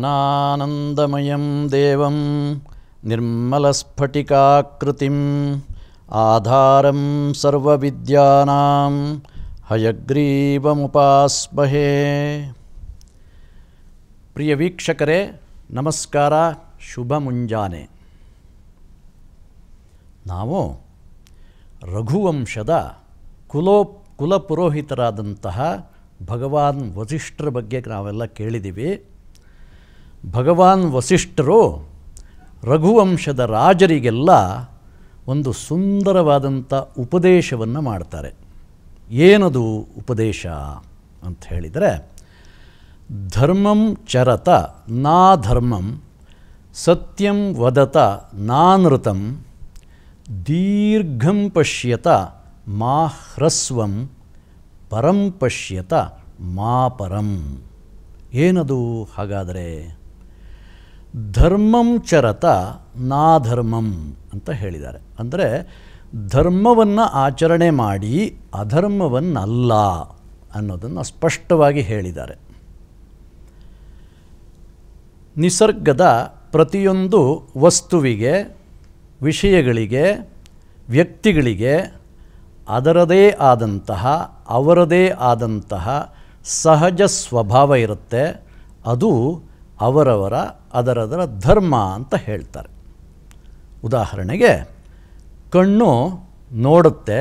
ज्ञानानन्दमयं देवं निर्मलस्फटिकाकृतिम् आधारं सर्वविद्यानां हयग्रीवमुपास्महे प्रियवीक्षकरे नमस्कार शुभमुञ्जाने नाम कुलो कुलपुरोहितरादन्तः भगवान् वधिष्ठर बेलिवि ಭಗವಾನ್ ವಸಿಷ್ಠರು ರಘುವಂಶದ ರಾಜರಿಗೆಲ್ಲ ಒಂದು ಸುಂದರವಾದಂಥ ಉಪದೇಶವನ್ನು ಮಾಡ್ತಾರೆ ಏನದು ಉಪದೇಶ ಅಂತ ಹೇಳಿದರೆ ಧರ್ಮಂ ಚರತ ನಾ ಧರ್ಮಂ ಸತ್ಯಂ ವದತ ನಾನೃತಂ ದೀರ್ಘಂ ಪಶ್ಯತ ಮಾ ಹ್ರಸ್ವಂ ಪರಂ ಪಶ್ಯತ ಮಾ ಪರಂ ಏನದು ಹಾಗಾದರೆ ಧರ್ಮಂ ಚರತ ನಾಧರ್ಮಂ ಅಂತ ಹೇಳಿದ್ದಾರೆ ಅಂದರೆ ಧರ್ಮವನ್ನು ಆಚರಣೆ ಮಾಡಿ ಅಧರ್ಮವನ್ನಲ್ಲ ಅನ್ನೋದನ್ನು ಸ್ಪಷ್ಟವಾಗಿ ಹೇಳಿದ್ದಾರೆ ನಿಸರ್ಗದ ಪ್ರತಿಯೊಂದು ವಸ್ತುವಿಗೆ ವಿಷಯಗಳಿಗೆ ವ್ಯಕ್ತಿಗಳಿಗೆ ಅದರದೇ ಆದಂತಹ ಅವರದೇ ಆದಂತಹ ಸಹಜ ಸ್ವಭಾವ ಇರುತ್ತೆ ಅದು ಅವರವರ ಅದರದರ ಧರ್ಮ ಅಂತ ಹೇಳ್ತಾರೆ ಉದಾಹರಣೆಗೆ ಕಣ್ಣು ನೋಡುತ್ತೆ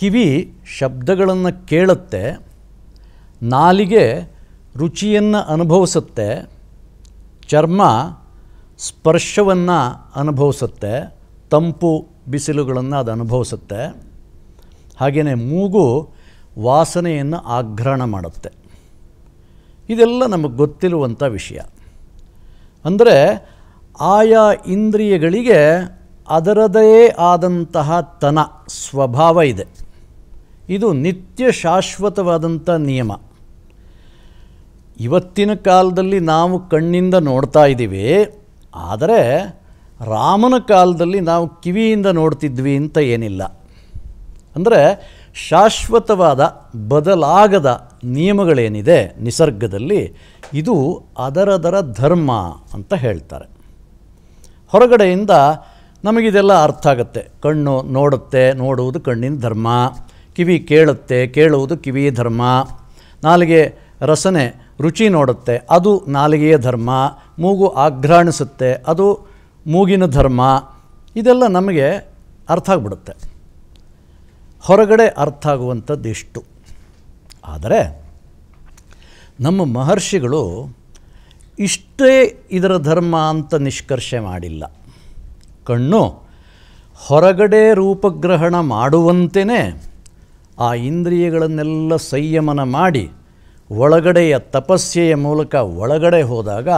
ಕಿವಿ ಶಬ್ದಗಳನ್ನು ಕೇಳುತ್ತೆ ನಾಲಿಗೆ ರುಚಿಯನ್ನು ಅನುಭವಿಸುತ್ತೆ ಚರ್ಮ ಸ್ಪರ್ಶವನ್ನು ಅನುಭವಿಸುತ್ತೆ ತಂಪು ಬಿಸಿಲುಗಳನ್ನು ಅದು ಅನುಭವಿಸುತ್ತೆ ಹಾಗೆಯೇ ಮೂಗು ವಾಸನೆಯನ್ನು ಆಗ್ರಹಣ ಮಾಡುತ್ತೆ ಇದೆಲ್ಲ ನಮಗೆ ಗೊತ್ತಿರುವಂಥ ವಿಷಯ ಅಂದರೆ ಆಯಾ ಇಂದ್ರಿಯಗಳಿಗೆ ಅದರದೇ ಆದಂತಹ ತನ ಸ್ವಭಾವ ಇದೆ ಇದು ನಿತ್ಯ ಶಾಶ್ವತವಾದಂಥ ನಿಯಮ ಇವತ್ತಿನ ಕಾಲದಲ್ಲಿ ನಾವು ಕಣ್ಣಿಂದ ನೋಡ್ತಾ ಇದ್ದೀವಿ ಆದರೆ ರಾಮನ ಕಾಲದಲ್ಲಿ ನಾವು ಕಿವಿಯಿಂದ ನೋಡ್ತಿದ್ವಿ ಅಂತ ಏನಿಲ್ಲ ಅಂದರೆ ಶಾಶ್ವತವಾದ ಬದಲಾಗದ ನಿಯಮಗಳೇನಿದೆ ನಿಸರ್ಗದಲ್ಲಿ ಇದು ಅದರದರ ಧರ್ಮ ಅಂತ ಹೇಳ್ತಾರೆ ಹೊರಗಡೆಯಿಂದ ನಮಗಿದೆಲ್ಲ ಅರ್ಥ ಆಗುತ್ತೆ ಕಣ್ಣು ನೋಡುತ್ತೆ ನೋಡುವುದು ಕಣ್ಣಿನ ಧರ್ಮ ಕಿವಿ ಕೇಳುತ್ತೆ ಕೇಳುವುದು ಕಿವಿ ಧರ್ಮ ನಾಲಿಗೆ ರಸನೆ ರುಚಿ ನೋಡುತ್ತೆ ಅದು ನಾಲಿಗೆಯ ಧರ್ಮ ಮೂಗು ಆಘ್ರಾಣಿಸುತ್ತೆ ಅದು ಮೂಗಿನ ಧರ್ಮ ಇದೆಲ್ಲ ನಮಗೆ ಅರ್ಥ ಆಗಿಬಿಡುತ್ತೆ ಹೊರಗಡೆ ಅರ್ಥ ಇಷ್ಟು ಆದರೆ ನಮ್ಮ ಮಹರ್ಷಿಗಳು ಇಷ್ಟೇ ಇದರ ಧರ್ಮ ಅಂತ ನಿಷ್ಕರ್ಷೆ ಮಾಡಿಲ್ಲ ಕಣ್ಣು ಹೊರಗಡೆ ರೂಪಗ್ರಹಣ ಮಾಡುವಂತೆಯೇ ಆ ಇಂದ್ರಿಯಗಳನ್ನೆಲ್ಲ ಸಂಯಮನ ಮಾಡಿ ಒಳಗಡೆಯ ತಪಸ್ಸೆಯ ಮೂಲಕ ಒಳಗಡೆ ಹೋದಾಗ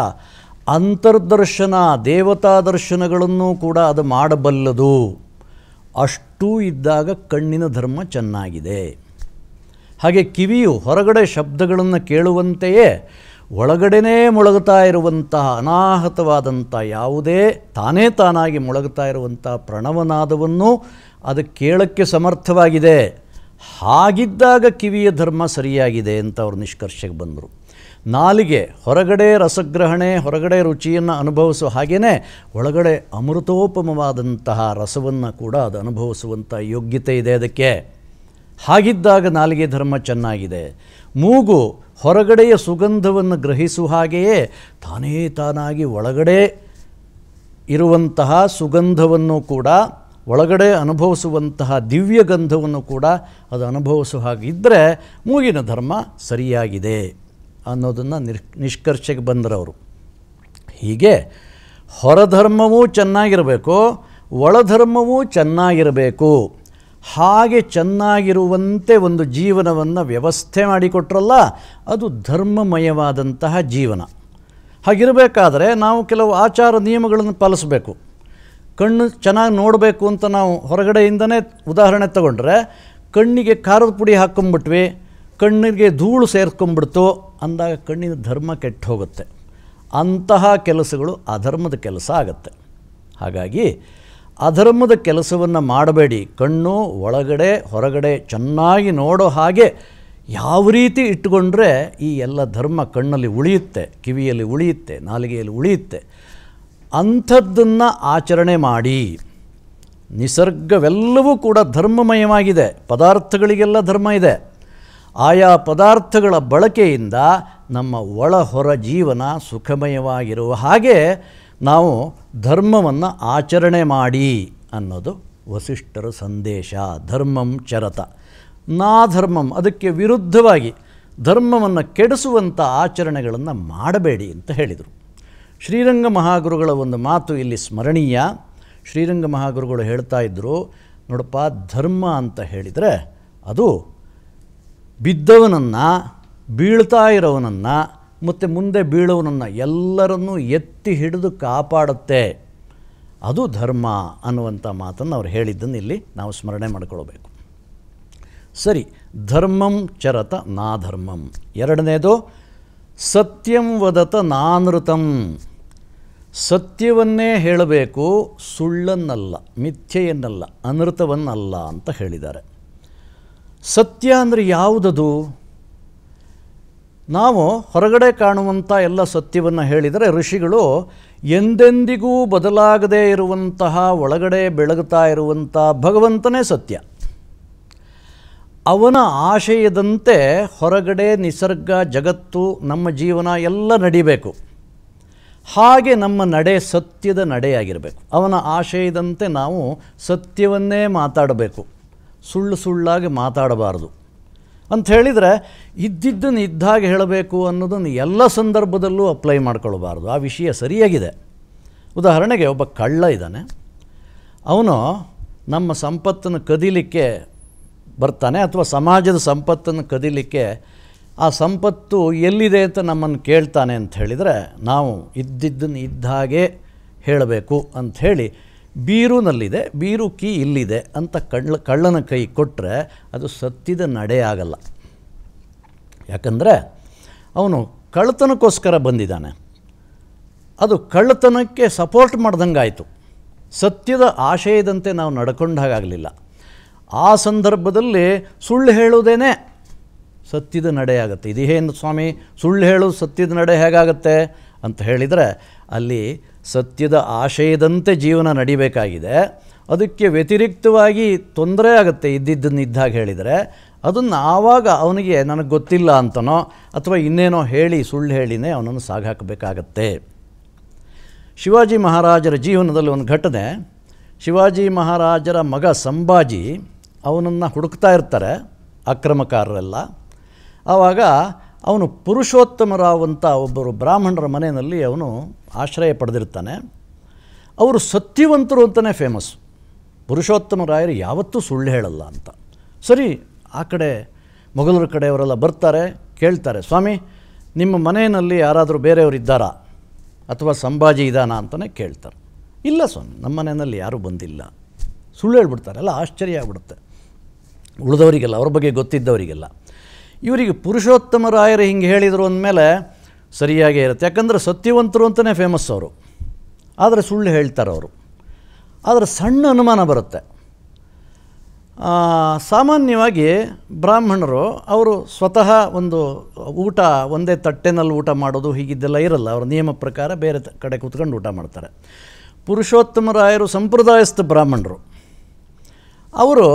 ಅಂತರ್ದರ್ಶನ ದೇವತಾ ದರ್ಶನಗಳನ್ನು ಕೂಡ ಅದು ಮಾಡಬಲ್ಲದು ಅಷ್ಟೂ ಇದ್ದಾಗ ಕಣ್ಣಿನ ಧರ್ಮ ಚೆನ್ನಾಗಿದೆ ಹಾಗೆ ಕಿವಿಯು ಹೊರಗಡೆ ಶಬ್ದಗಳನ್ನು ಕೇಳುವಂತೆಯೇ ಒಳಗಡೆನೇ ಮುಳುಗುತ್ತಾ ಇರುವಂತಹ ಅನಾಹತವಾದಂಥ ಯಾವುದೇ ತಾನೇ ತಾನಾಗಿ ಮುಳುಗುತ್ತಾ ಇರುವಂಥ ಪ್ರಣವನಾದವನ್ನು ಅದು ಕೇಳೋಕ್ಕೆ ಸಮರ್ಥವಾಗಿದೆ ಹಾಗಿದ್ದಾಗ ಕಿವಿಯ ಧರ್ಮ ಸರಿಯಾಗಿದೆ ಅಂತ ಅವರು ನಿಷ್ಕರ್ಷಕ್ಕೆ ಬಂದರು ನಾಲಿಗೆ ಹೊರಗಡೆ ರಸಗ್ರಹಣೆ ಹೊರಗಡೆ ರುಚಿಯನ್ನು ಅನುಭವಿಸೋ ಹಾಗೆಯೇ ಒಳಗಡೆ ಅಮೃತೋಪಮವಾದಂತಹ ರಸವನ್ನು ಕೂಡ ಅದು ಅನುಭವಿಸುವಂಥ ಯೋಗ್ಯತೆ ಇದೆ ಅದಕ್ಕೆ ಹಾಗಿದ್ದಾಗ ನಾಲಿಗೆ ಧರ್ಮ ಚೆನ್ನಾಗಿದೆ ಮೂಗು ಹೊರಗಡೆಯ ಸುಗಂಧವನ್ನು ಗ್ರಹಿಸುವ ಹಾಗೆಯೇ ತಾನೇ ತಾನಾಗಿ ಒಳಗಡೆ ಇರುವಂತಹ ಸುಗಂಧವನ್ನು ಕೂಡ ಒಳಗಡೆ ಅನುಭವಿಸುವಂತಹ ದಿವ್ಯ ಗಂಧವನ್ನು ಕೂಡ ಅದು ಅನುಭವಿಸುವ ಹಾಗಿದ್ದರೆ ಮೂಗಿನ ಧರ್ಮ ಸರಿಯಾಗಿದೆ ಅನ್ನೋದನ್ನು ನಿರ್ ನಿಷ್ಕರ್ಷೆಗೆ ಬಂದರವರು ಹೀಗೆ ಹೊರಧರ್ಮವೂ ಚೆನ್ನಾಗಿರಬೇಕು ಒಳಧರ್ಮವೂ ಚೆನ್ನಾಗಿರಬೇಕು ಹಾಗೆ ಚೆನ್ನಾಗಿರುವಂತೆ ಒಂದು ಜೀವನವನ್ನು ವ್ಯವಸ್ಥೆ ಮಾಡಿಕೊಟ್ರಲ್ಲ ಅದು ಧರ್ಮಮಯವಾದಂತಹ ಜೀವನ ಹಾಗಿರಬೇಕಾದ್ರೆ ನಾವು ಕೆಲವು ಆಚಾರ ನಿಯಮಗಳನ್ನು ಪಾಲಿಸಬೇಕು ಕಣ್ಣು ಚೆನ್ನಾಗಿ ನೋಡಬೇಕು ಅಂತ ನಾವು ಹೊರಗಡೆಯಿಂದನೇ ಉದಾಹರಣೆ ತಗೊಂಡ್ರೆ ಕಣ್ಣಿಗೆ ಖಾರದ ಪುಡಿ ಹಾಕ್ಕೊಂಬಿಟ್ವಿ ಕಣ್ಣಿಗೆ ಧೂಳು ಸೇರ್ಕೊಂಬಿಡ್ತು ಅಂದಾಗ ಕಣ್ಣಿನ ಧರ್ಮ ಕೆಟ್ಟು ಹೋಗುತ್ತೆ ಅಂತಹ ಕೆಲಸಗಳು ಅಧರ್ಮದ ಕೆಲಸ ಆಗುತ್ತೆ ಹಾಗಾಗಿ ಅಧರ್ಮದ ಕೆಲಸವನ್ನು ಮಾಡಬೇಡಿ ಕಣ್ಣು ಒಳಗಡೆ ಹೊರಗಡೆ ಚೆನ್ನಾಗಿ ನೋಡೋ ಹಾಗೆ ಯಾವ ರೀತಿ ಇಟ್ಟುಕೊಂಡ್ರೆ ಈ ಎಲ್ಲ ಧರ್ಮ ಕಣ್ಣಲ್ಲಿ ಉಳಿಯುತ್ತೆ ಕಿವಿಯಲ್ಲಿ ಉಳಿಯುತ್ತೆ ನಾಲಿಗೆಯಲ್ಲಿ ಉಳಿಯುತ್ತೆ ಅಂಥದ್ದನ್ನು ಆಚರಣೆ ಮಾಡಿ ನಿಸರ್ಗವೆಲ್ಲವೂ ಕೂಡ ಧರ್ಮಮಯವಾಗಿದೆ ಪದಾರ್ಥಗಳಿಗೆಲ್ಲ ಧರ್ಮ ಇದೆ ಆಯಾ ಪದಾರ್ಥಗಳ ಬಳಕೆಯಿಂದ ನಮ್ಮ ಒಳ ಹೊರ ಜೀವನ ಸುಖಮಯವಾಗಿರುವ ಹಾಗೆ ನಾವು ಧರ್ಮವನ್ನು ಆಚರಣೆ ಮಾಡಿ ಅನ್ನೋದು ವಸಿಷ್ಠರ ಸಂದೇಶ ಧರ್ಮಂ ಚರತ ನಾ ಧರ್ಮಂ ಅದಕ್ಕೆ ವಿರುದ್ಧವಾಗಿ ಧರ್ಮವನ್ನು ಕೆಡಿಸುವಂಥ ಆಚರಣೆಗಳನ್ನು ಮಾಡಬೇಡಿ ಅಂತ ಹೇಳಿದರು ಶ್ರೀರಂಗ ಮಹಾಗುರುಗಳ ಒಂದು ಮಾತು ಇಲ್ಲಿ ಸ್ಮರಣೀಯ ಶ್ರೀರಂಗ ಮಹಾಗುರುಗಳು ಹೇಳ್ತಾ ಇದ್ದರು ನೋಡಪ್ಪ ಧರ್ಮ ಅಂತ ಹೇಳಿದರೆ ಅದು ಬಿದ್ದವನನ್ನು ಬೀಳ್ತಾ ಇರೋವನನ್ನು ಮತ್ತು ಮುಂದೆ ಬೀಳೋನನ್ನು ಎಲ್ಲರನ್ನೂ ಎತ್ತಿ ಹಿಡಿದು ಕಾಪಾಡುತ್ತೆ ಅದು ಧರ್ಮ ಅನ್ನುವಂಥ ಮಾತನ್ನು ಅವ್ರು ಹೇಳಿದ್ದನ್ನು ಇಲ್ಲಿ ನಾವು ಸ್ಮರಣೆ ಮಾಡ್ಕೊಳ್ಬೇಕು ಸರಿ ಧರ್ಮಂ ಚರತ ನಾ ಧರ್ಮಂ ಎರಡನೇದು ಸತ್ಯಂ ವದತ ನಾನೃತಂ ಸತ್ಯವನ್ನೇ ಹೇಳಬೇಕು ಸುಳ್ಳನ್ನಲ್ಲ ಮಿಥ್ಯೆಯನ್ನಲ್ಲ ಅನೃತವನ್ನಲ್ಲ ಅಂತ ಹೇಳಿದ್ದಾರೆ ಸತ್ಯ ಅಂದರೆ ಯಾವುದದು ನಾವು ಹೊರಗಡೆ ಕಾಣುವಂಥ ಎಲ್ಲ ಸತ್ಯವನ್ನು ಹೇಳಿದರೆ ಋಷಿಗಳು ಎಂದೆಂದಿಗೂ ಬದಲಾಗದೇ ಇರುವಂತಹ ಒಳಗಡೆ ಬೆಳಗುತ್ತಾ ಇರುವಂಥ ಭಗವಂತನೇ ಸತ್ಯ ಅವನ ಆಶಯದಂತೆ ಹೊರಗಡೆ ನಿಸರ್ಗ ಜಗತ್ತು ನಮ್ಮ ಜೀವನ ಎಲ್ಲ ನಡಿಬೇಕು ಹಾಗೆ ನಮ್ಮ ನಡೆ ಸತ್ಯದ ನಡೆಯಾಗಿರಬೇಕು ಅವನ ಆಶಯದಂತೆ ನಾವು ಸತ್ಯವನ್ನೇ ಮಾತಾಡಬೇಕು ಸುಳ್ಳು ಸುಳ್ಳಾಗಿ ಮಾತಾಡಬಾರ್ದು ಅಂತ ಹೇಳಿದರೆ ಇದ್ದಿದ್ದನ್ನು ಇದ್ದಾಗೆ ಹೇಳಬೇಕು ಅನ್ನೋದನ್ನು ಎಲ್ಲ ಸಂದರ್ಭದಲ್ಲೂ ಅಪ್ಲೈ ಮಾಡ್ಕೊಳ್ಬಾರ್ದು ಆ ವಿಷಯ ಸರಿಯಾಗಿದೆ ಉದಾಹರಣೆಗೆ ಒಬ್ಬ ಕಳ್ಳ ಇದ್ದಾನೆ ಅವನು ನಮ್ಮ ಸಂಪತ್ತನ್ನು ಕದೀಲಿಕ್ಕೆ ಬರ್ತಾನೆ ಅಥವಾ ಸಮಾಜದ ಸಂಪತ್ತನ್ನು ಕದೀಲಿಕ್ಕೆ ಆ ಸಂಪತ್ತು ಎಲ್ಲಿದೆ ಅಂತ ನಮ್ಮನ್ನು ಕೇಳ್ತಾನೆ ಅಂತ ಹೇಳಿದರೆ ನಾವು ಇದ್ದಿದ್ದನ್ನು ಇದ್ದಾಗೆ ಹೇಳಬೇಕು ಅಂಥೇಳಿ ಬೀರುನಲ್ಲಿದೆ ಬೀರು ಕೀ ಇಲ್ಲಿದೆ ಅಂತ ಕಳ್ಳ ಕಳ್ಳನ ಕೈ ಕೊಟ್ಟರೆ ಅದು ಸತ್ತಿದ ನಡೆಯಾಗಲ್ಲ ಯಾಕಂದರೆ ಅವನು ಕಳ್ಳತನಕ್ಕೋಸ್ಕರ ಬಂದಿದ್ದಾನೆ ಅದು ಕಳ್ಳತನಕ್ಕೆ ಸಪೋರ್ಟ್ ಮಾಡ್ದಂಗೆ ಆಯಿತು ಸತ್ಯದ ಆಶಯದಂತೆ ನಾವು ನಡ್ಕೊಂಡಾಗಲಿಲ್ಲ ಆ ಸಂದರ್ಭದಲ್ಲಿ ಸುಳ್ಳು ಹೇಳುವುದೇನೆ ಸತ್ಯದ ನಡೆಯಾಗುತ್ತೆ ಏನು ಸ್ವಾಮಿ ಸುಳ್ಳು ಹೇಳೋದು ಸತ್ಯದ ನಡೆ ಹೇಗಾಗತ್ತೆ ಅಂತ ಹೇಳಿದರೆ ಅಲ್ಲಿ ಸತ್ಯದ ಆಶಯದಂತೆ ಜೀವನ ನಡಿಬೇಕಾಗಿದೆ ಅದಕ್ಕೆ ವ್ಯತಿರಿಕ್ತವಾಗಿ ತೊಂದರೆ ಆಗುತ್ತೆ ಇದ್ದಿದ್ದನ್ನು ಇದ್ದಾಗ ಹೇಳಿದರೆ ಅದನ್ನು ಆವಾಗ ಅವನಿಗೆ ನನಗೆ ಗೊತ್ತಿಲ್ಲ ಅಂತನೋ ಅಥವಾ ಇನ್ನೇನೋ ಹೇಳಿ ಸುಳ್ಳು ಹೇಳಿನೇ ಅವನನ್ನು ಸಾಗಾಕಬೇಕಾಗತ್ತೆ ಶಿವಾಜಿ ಮಹಾರಾಜರ ಜೀವನದಲ್ಲಿ ಒಂದು ಘಟನೆ ಶಿವಾಜಿ ಮಹಾರಾಜರ ಮಗ ಸಂಭಾಜಿ ಅವನನ್ನು ಹುಡುಕ್ತಾ ಇರ್ತಾರೆ ಅಕ್ರಮಕಾರರೆಲ್ಲ ಆವಾಗ ಅವನು ಪುರುಷೋತ್ತಮರಾವ್ ಒಬ್ಬರು ಬ್ರಾಹ್ಮಣರ ಮನೆಯಲ್ಲಿ ಅವನು ಆಶ್ರಯ ಪಡೆದಿರ್ತಾನೆ ಅವರು ಸತ್ಯವಂತರು ಅಂತಲೇ ಫೇಮಸ್ ಪುರುಷೋತ್ತಮರಾಯರು ಯಾವತ್ತೂ ಸುಳ್ಳು ಹೇಳಲ್ಲ ಅಂತ ಸರಿ ಆ ಕಡೆ ಮೊಘಲರ ಕಡೆಯವರೆಲ್ಲ ಬರ್ತಾರೆ ಕೇಳ್ತಾರೆ ಸ್ವಾಮಿ ನಿಮ್ಮ ಮನೆಯಲ್ಲಿ ಯಾರಾದರೂ ಬೇರೆಯವರು ಇದ್ದಾರಾ ಅಥವಾ ಸಂಭಾಜಿ ಇದಾನಾ ಅಂತಲೇ ಕೇಳ್ತಾರೆ ಇಲ್ಲ ಸ್ವಾಮಿ ನಮ್ಮ ಮನೆಯಲ್ಲಿ ಯಾರೂ ಬಂದಿಲ್ಲ ಸುಳ್ಳು ಹೇಳ್ಬಿಡ್ತಾರೆ ಎಲ್ಲ ಆಶ್ಚರ್ಯ ಆಗ್ಬಿಡುತ್ತೆ ಉಳಿದವರಿಗೆಲ್ಲ ಅವ್ರ ಬಗ್ಗೆ ಗೊತ್ತಿದ್ದವರಿಗೆಲ್ಲ ಇವರಿಗೆ ಪುರುಷೋತ್ತಮರಾಯರು ಹಿಂಗೆ ಹೇಳಿದರು ಅಂದಮೇಲೆ ಸರಿಯಾಗೇ ಇರುತ್ತೆ ಯಾಕಂದರೆ ಸತ್ಯವಂತರು ಅಂತಲೇ ಫೇಮಸ್ ಅವರು ಆದರೆ ಸುಳ್ಳು ಹೇಳ್ತಾರೆ ಅವರು ಆದರೆ ಸಣ್ಣ ಅನುಮಾನ ಬರುತ್ತೆ ಸಾಮಾನ್ಯವಾಗಿ ಬ್ರಾಹ್ಮಣರು ಅವರು ಸ್ವತಃ ಒಂದು ಊಟ ಒಂದೇ ತಟ್ಟೆನಲ್ಲಿ ಊಟ ಮಾಡೋದು ಹೀಗಿದ್ದೆಲ್ಲ ಇರಲ್ಲ ಅವರ ನಿಯಮ ಪ್ರಕಾರ ಬೇರೆ ಕಡೆ ಕೂತ್ಕೊಂಡು ಊಟ ಮಾಡ್ತಾರೆ ಪುರುಷೋತ್ತಮರಾಯರು ಸಂಪ್ರದಾಯಸ್ಥ ಬ್ರಾಹ್ಮಣರು ಅವರು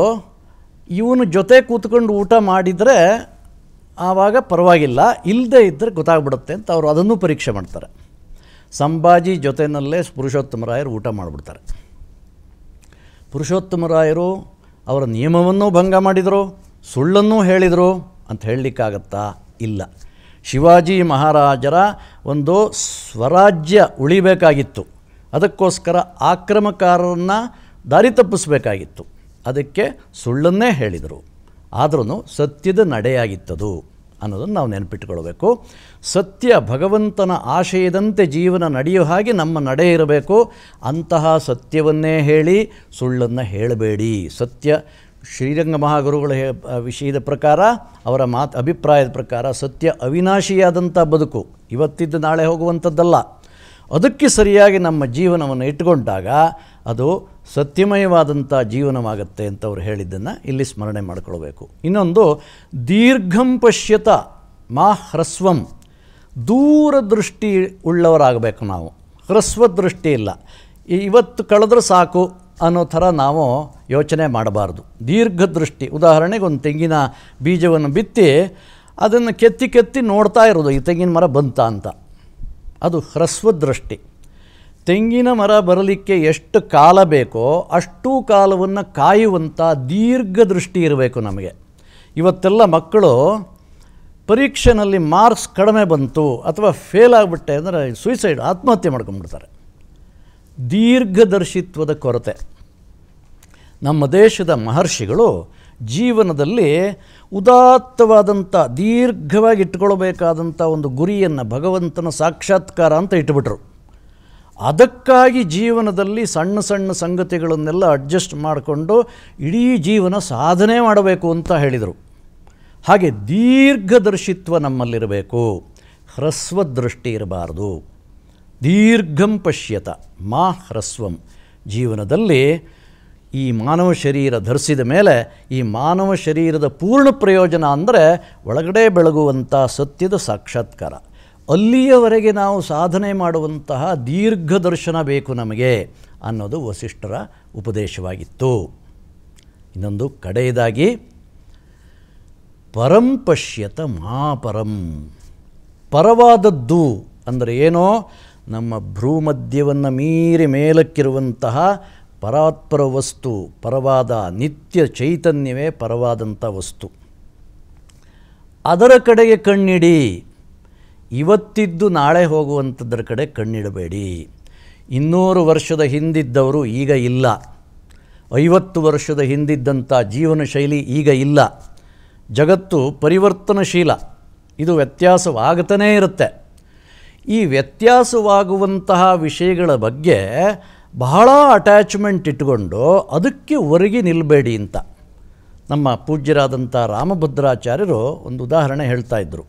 ಇವನು ಜೊತೆ ಕೂತ್ಕೊಂಡು ಊಟ ಮಾಡಿದರೆ ಆವಾಗ ಪರವಾಗಿಲ್ಲ ಇಲ್ಲದೆ ಇದ್ದರೆ ಗೊತ್ತಾಗ್ಬಿಡುತ್ತೆ ಅಂತ ಅವರು ಅದನ್ನು ಪರೀಕ್ಷೆ ಮಾಡ್ತಾರೆ ಸಂಭಾಜಿ ಜೊತೆಯಲ್ಲೇ ಪುರುಷೋತ್ತಮರಾಯರು ಊಟ ಮಾಡಿಬಿಡ್ತಾರೆ ಪುರುಷೋತ್ತಮರಾಯರು ಅವರ ನಿಯಮವನ್ನು ಭಂಗ ಮಾಡಿದರು ಸುಳ್ಳನ್ನು ಹೇಳಿದರು ಅಂತ ಹೇಳಲಿಕ್ಕಾಗತ್ತಾ ಇಲ್ಲ ಶಿವಾಜಿ ಮಹಾರಾಜರ ಒಂದು ಸ್ವರಾಜ್ಯ ಉಳಿಬೇಕಾಗಿತ್ತು ಅದಕ್ಕೋಸ್ಕರ ಆಕ್ರಮಕಾರರನ್ನು ದಾರಿ ತಪ್ಪಿಸಬೇಕಾಗಿತ್ತು ಅದಕ್ಕೆ ಸುಳ್ಳನ್ನೇ ಹೇಳಿದರು ಆದ್ರೂ ಸತ್ಯದ ನಡೆಯಾಗಿತ್ತದು ಅನ್ನೋದನ್ನು ನಾವು ನೆನಪಿಟ್ಟುಕೊಳ್ಬೇಕು ಸತ್ಯ ಭಗವಂತನ ಆಶಯದಂತೆ ಜೀವನ ನಡೆಯೋ ಹಾಗೆ ನಮ್ಮ ನಡೆ ಇರಬೇಕು ಅಂತಹ ಸತ್ಯವನ್ನೇ ಹೇಳಿ ಸುಳ್ಳನ್ನು ಹೇಳಬೇಡಿ ಸತ್ಯ ಶ್ರೀರಂಗ ಮಹಾಗುರುಗಳ ವಿಷಯದ ಪ್ರಕಾರ ಅವರ ಮಾತು ಅಭಿಪ್ರಾಯದ ಪ್ರಕಾರ ಸತ್ಯ ಅವಿನಾಶಿಯಾದಂಥ ಬದುಕು ಇವತ್ತಿದ್ದು ನಾಳೆ ಹೋಗುವಂಥದ್ದಲ್ಲ ಅದಕ್ಕೆ ಸರಿಯಾಗಿ ನಮ್ಮ ಜೀವನವನ್ನು ಇಟ್ಟುಕೊಂಡಾಗ ಅದು ಸತ್ಯಮಯವಾದಂಥ ಜೀವನವಾಗತ್ತೆ ಅಂತ ಅವರು ಹೇಳಿದ್ದನ್ನು ಇಲ್ಲಿ ಸ್ಮರಣೆ ಮಾಡಿಕೊಳ್ಬೇಕು ಇನ್ನೊಂದು ದೀರ್ಘಂ ಪಶ್ಯತ ಮಾ ಹ್ರಸ್ವಂ ದೂರ ದೃಷ್ಟಿ ಉಳ್ಳವರಾಗಬೇಕು ನಾವು ಹ್ರಸ್ವ ದೃಷ್ಟಿ ಇಲ್ಲ ಇವತ್ತು ಕಳೆದ್ರೆ ಸಾಕು ಅನ್ನೋ ಥರ ನಾವು ಯೋಚನೆ ಮಾಡಬಾರ್ದು ದೀರ್ಘ ದೃಷ್ಟಿ ಉದಾಹರಣೆಗೆ ಒಂದು ತೆಂಗಿನ ಬೀಜವನ್ನು ಬಿತ್ತಿ ಅದನ್ನು ಕೆತ್ತಿ ಕೆತ್ತಿ ನೋಡ್ತಾ ಇರೋದು ಈ ತೆಂಗಿನ ಮರ ಬಂತ ಅಂತ ಅದು ಹ್ರಸ್ವ ದೃಷ್ಟಿ ತೆಂಗಿನ ಮರ ಬರಲಿಕ್ಕೆ ಎಷ್ಟು ಕಾಲ ಬೇಕೋ ಅಷ್ಟೂ ಕಾಲವನ್ನು ಕಾಯುವಂಥ ದೀರ್ಘ ದೃಷ್ಟಿ ಇರಬೇಕು ನಮಗೆ ಇವತ್ತೆಲ್ಲ ಮಕ್ಕಳು ಪರೀಕ್ಷೆನಲ್ಲಿ ಮಾರ್ಕ್ಸ್ ಕಡಿಮೆ ಬಂತು ಅಥವಾ ಫೇಲ್ ಆಗಿಬಿಟ್ಟೆ ಅಂದರೆ ಸುಯಿಸೈಡ್ ಆತ್ಮಹತ್ಯೆ ಮಾಡ್ಕೊಂಡ್ಬಿಡ್ತಾರೆ ದೀರ್ಘದರ್ಶಿತ್ವದ ಕೊರತೆ ನಮ್ಮ ದೇಶದ ಮಹರ್ಷಿಗಳು ಜೀವನದಲ್ಲಿ ಉದಾತ್ತವಾದಂಥ ದೀರ್ಘವಾಗಿ ಇಟ್ಕೊಳ್ಬೇಕಾದಂಥ ಒಂದು ಗುರಿಯನ್ನು ಭಗವಂತನ ಸಾಕ್ಷಾತ್ಕಾರ ಅಂತ ಇಟ್ಬಿಟ್ರು ಅದಕ್ಕಾಗಿ ಜೀವನದಲ್ಲಿ ಸಣ್ಣ ಸಣ್ಣ ಸಂಗತಿಗಳನ್ನೆಲ್ಲ ಅಡ್ಜಸ್ಟ್ ಮಾಡಿಕೊಂಡು ಇಡೀ ಜೀವನ ಸಾಧನೆ ಮಾಡಬೇಕು ಅಂತ ಹೇಳಿದರು ಹಾಗೆ ದೀರ್ಘದರ್ಶಿತ್ವ ನಮ್ಮಲ್ಲಿರಬೇಕು ದೃಷ್ಟಿ ಇರಬಾರ್ದು ದೀರ್ಘಂ ಪಶ್ಯತ ಮಾ ಹ್ರಸ್ವಂ ಜೀವನದಲ್ಲಿ ಈ ಮಾನವ ಶರೀರ ಧರಿಸಿದ ಮೇಲೆ ಈ ಮಾನವ ಶರೀರದ ಪೂರ್ಣ ಪ್ರಯೋಜನ ಅಂದರೆ ಒಳಗಡೆ ಬೆಳಗುವಂಥ ಸತ್ಯದ ಸಾಕ್ಷಾತ್ಕಾರ ಅಲ್ಲಿಯವರೆಗೆ ನಾವು ಸಾಧನೆ ಮಾಡುವಂತಹ ದೀರ್ಘದರ್ಶನ ಬೇಕು ನಮಗೆ ಅನ್ನೋದು ವಸಿಷ್ಠರ ಉಪದೇಶವಾಗಿತ್ತು ಇನ್ನೊಂದು ಕಡೆಯದಾಗಿ ಪರಂಪಶ್ಯತ ಮಹಾಪರಂ ಪರವಾದದ್ದು ಅಂದರೆ ಏನೋ ನಮ್ಮ ಭ್ರೂಮಧ್ಯವನ್ನು ಮೀರಿ ಮೇಲಕ್ಕಿರುವಂತಹ ಪರಾತ್ಪರ ವಸ್ತು ಪರವಾದ ನಿತ್ಯ ಚೈತನ್ಯವೇ ಪರವಾದಂಥ ವಸ್ತು ಅದರ ಕಡೆಗೆ ಕಣ್ಣಿಡಿ ಇವತ್ತಿದ್ದು ನಾಳೆ ಹೋಗುವಂಥದ್ರ ಕಡೆ ಕಣ್ಣಿಡಬೇಡಿ ಇನ್ನೂರು ವರ್ಷದ ಹಿಂದಿದ್ದವರು ಈಗ ಇಲ್ಲ ಐವತ್ತು ವರ್ಷದ ಹಿಂದಿದ್ದಂಥ ಜೀವನ ಶೈಲಿ ಈಗ ಇಲ್ಲ ಜಗತ್ತು ಪರಿವರ್ತನಶೀಲ ಇದು ವ್ಯತ್ಯಾಸವಾಗುತ್ತಾನೇ ಇರುತ್ತೆ ಈ ವ್ಯತ್ಯಾಸವಾಗುವಂತಹ ವಿಷಯಗಳ ಬಗ್ಗೆ ಬಹಳ ಅಟ್ಯಾಚ್ಮೆಂಟ್ ಇಟ್ಕೊಂಡು ಅದಕ್ಕೆ ಹೊರಗೆ ನಿಲ್ಲಬೇಡಿ ಅಂತ ನಮ್ಮ ಪೂಜ್ಯರಾದಂಥ ರಾಮಭದ್ರಾಚಾರ್ಯರು ಒಂದು ಉದಾಹರಣೆ ಹೇಳ್ತಾ ಇದ್ದರು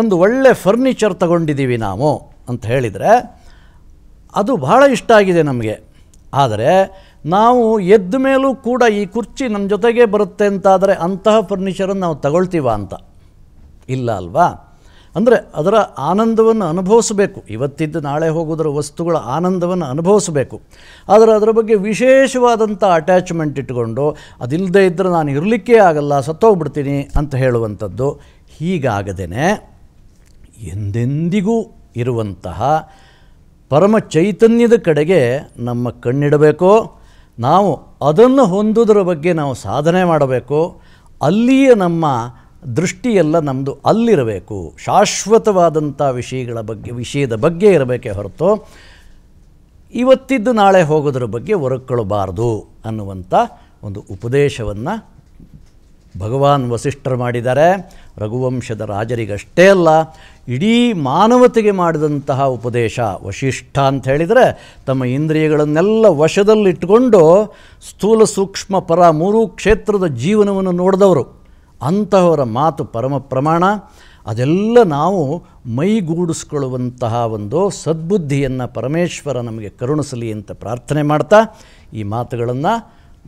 ಒಂದು ಒಳ್ಳೆ ಫರ್ನಿಚರ್ ತಗೊಂಡಿದ್ದೀವಿ ನಾವು ಅಂತ ಹೇಳಿದರೆ ಅದು ಬಹಳ ಇಷ್ಟ ಆಗಿದೆ ನಮಗೆ ಆದರೆ ನಾವು ಎದ್ದ ಮೇಲೂ ಕೂಡ ಈ ಕುರ್ಚಿ ನಮ್ಮ ಜೊತೆಗೆ ಬರುತ್ತೆ ಅಂತಾದರೆ ಅಂತಹ ಫರ್ನಿಚರನ್ನು ನಾವು ತಗೊಳ್ತೀವ ಅಂತ ಇಲ್ಲ ಅಲ್ವಾ ಅಂದರೆ ಅದರ ಆನಂದವನ್ನು ಅನುಭವಿಸಬೇಕು ಇವತ್ತಿದ್ದು ನಾಳೆ ಹೋಗೋದರ ವಸ್ತುಗಳ ಆನಂದವನ್ನು ಅನುಭವಿಸಬೇಕು ಆದರೆ ಅದರ ಬಗ್ಗೆ ವಿಶೇಷವಾದಂಥ ಅಟ್ಯಾಚ್ಮೆಂಟ್ ಇಟ್ಕೊಂಡು ಅದಿಲ್ಲದೆ ಇದ್ದರೆ ನಾನು ಇರಲಿಕ್ಕೇ ಆಗಲ್ಲ ಸತ್ತೋಗ್ಬಿಡ್ತೀನಿ ಅಂತ ಹೇಳುವಂಥದ್ದು ಹೀಗಾಗದೇ ಎಂದೆಂದಿಗೂ ಇರುವಂತಹ ಪರಮ ಚೈತನ್ಯದ ಕಡೆಗೆ ನಮ್ಮ ಕಣ್ಣಿಡಬೇಕು ನಾವು ಅದನ್ನು ಹೊಂದುವುದರ ಬಗ್ಗೆ ನಾವು ಸಾಧನೆ ಮಾಡಬೇಕು ಅಲ್ಲಿಯೇ ನಮ್ಮ ದೃಷ್ಟಿಯೆಲ್ಲ ನಮ್ಮದು ಅಲ್ಲಿರಬೇಕು ಶಾಶ್ವತವಾದಂಥ ವಿಷಯಗಳ ಬಗ್ಗೆ ವಿಷಯದ ಬಗ್ಗೆ ಇರಬೇಕೇ ಹೊರತು ಇವತ್ತಿದ್ದು ನಾಳೆ ಹೋಗೋದ್ರ ಬಗ್ಗೆ ಹೊರಕ್ಕೊಳ್ಳಬಾರ್ದು ಅನ್ನುವಂಥ ಒಂದು ಉಪದೇಶವನ್ನು ಭಗವಾನ್ ವಸಿಷ್ಠರು ಮಾಡಿದ್ದಾರೆ ರಘುವಂಶದ ರಾಜರಿಗಷ್ಟೇ ಅಲ್ಲ ಇಡೀ ಮಾನವತೆಗೆ ಮಾಡಿದಂತಹ ಉಪದೇಶ ವಶಿಷ್ಠ ಅಂತ ಹೇಳಿದರೆ ತಮ್ಮ ಇಂದ್ರಿಯಗಳನ್ನೆಲ್ಲ ವಶದಲ್ಲಿಟ್ಟುಕೊಂಡು ಸ್ಥೂಲ ಸೂಕ್ಷ್ಮ ಪರ ಮೂರೂ ಕ್ಷೇತ್ರದ ಜೀವನವನ್ನು ನೋಡಿದವರು ಅಂತಹವರ ಮಾತು ಪರಮ ಪ್ರಮಾಣ ಅದೆಲ್ಲ ನಾವು ಮೈಗೂಡಿಸ್ಕೊಳ್ಳುವಂತಹ ಒಂದು ಸದ್ಬುದ್ಧಿಯನ್ನು ಪರಮೇಶ್ವರ ನಮಗೆ ಕರುಣಿಸಲಿ ಅಂತ ಪ್ರಾರ್ಥನೆ ಮಾಡ್ತಾ ಈ ಮಾತುಗಳನ್ನು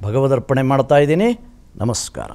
ಭಗವದರ್ಪಣೆ ಮಾಡ್ತಾ ಇದ್ದೀನಿ ನಮಸ್ಕಾರ